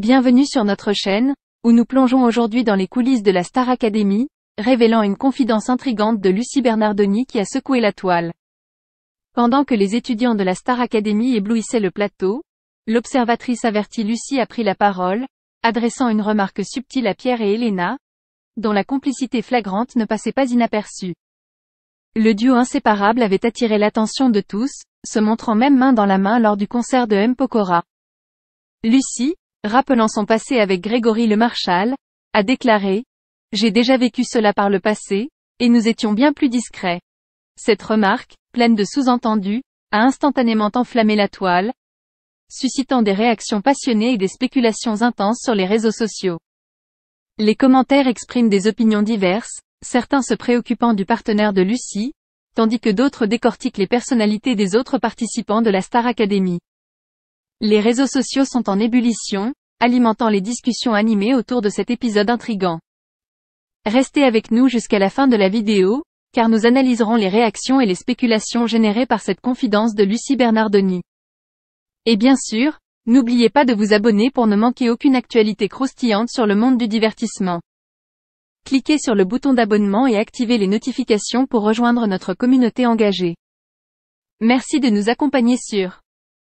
Bienvenue sur notre chaîne, où nous plongeons aujourd'hui dans les coulisses de la Star Academy, révélant une confidence intrigante de Lucie Bernardoni qui a secoué la toile. Pendant que les étudiants de la Star Academy éblouissaient le plateau, l'observatrice avertie Lucie a pris la parole, adressant une remarque subtile à Pierre et Elena, dont la complicité flagrante ne passait pas inaperçue. Le duo inséparable avait attiré l'attention de tous, se montrant même main dans la main lors du concert de M. Pokora. Lucie, rappelant son passé avec Grégory le Lemarchal, a déclaré « J'ai déjà vécu cela par le passé, et nous étions bien plus discrets. » Cette remarque, pleine de sous-entendus, a instantanément enflammé la toile, suscitant des réactions passionnées et des spéculations intenses sur les réseaux sociaux. Les commentaires expriment des opinions diverses, certains se préoccupant du partenaire de Lucie, tandis que d'autres décortiquent les personnalités des autres participants de la Star Academy. Les réseaux sociaux sont en ébullition, alimentant les discussions animées autour de cet épisode intrigant. Restez avec nous jusqu'à la fin de la vidéo, car nous analyserons les réactions et les spéculations générées par cette confidence de Lucie Bernardoni. Et bien sûr, n'oubliez pas de vous abonner pour ne manquer aucune actualité croustillante sur le monde du divertissement. Cliquez sur le bouton d'abonnement et activez les notifications pour rejoindre notre communauté engagée. Merci de nous accompagner sur